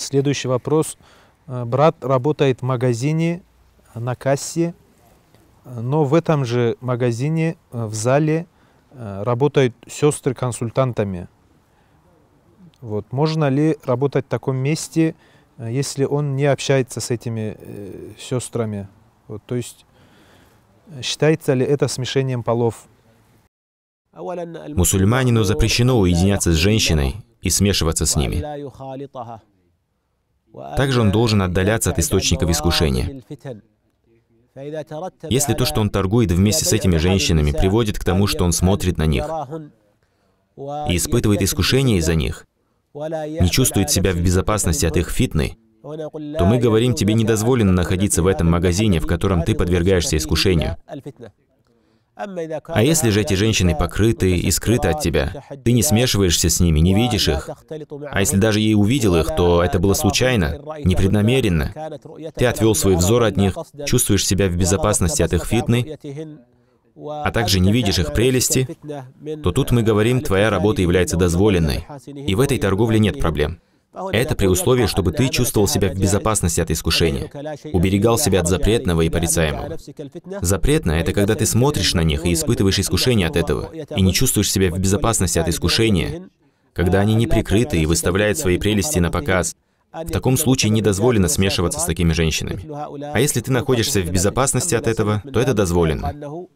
Следующий вопрос. Э, брат работает в магазине э, на кассе, но в этом же магазине э, в зале работают сестры консультантами. Вот. Можно ли работать в таком месте, если он не общается с этими э, сестрами? Вот, то есть считается ли это смешением полов? Мусульманину запрещено уединяться с женщиной и смешиваться с ними. Также он должен отдаляться от источников искушения. Если то, что он торгует вместе с этими женщинами, приводит к тому, что он смотрит на них и испытывает искушение из-за них, не чувствует себя в безопасности от их фитны, то мы говорим, тебе не дозволено находиться в этом магазине, в котором ты подвергаешься искушению. А, а если же эти женщины покрыты и скрыты от тебя, ты не смешиваешься с ними, не видишь их. А если даже и увидел их, то это было случайно, непреднамеренно. Ты отвел свой взор от них, чувствуешь себя в безопасности от их фитны, а также не видишь их прелести, то тут мы говорим, твоя работа является дозволенной. И в этой торговле нет проблем. Это при условии, чтобы ты чувствовал себя в безопасности от искушения, уберегал себя от запретного и порицаемого. Запретно — это когда ты смотришь на них и испытываешь искушение от этого, и не чувствуешь себя в безопасности от искушения, когда они не прикрыты и выставляют свои прелести на показ, в таком случае не дозволено смешиваться с такими женщинами. А если ты находишься в безопасности от этого, то это дозволено.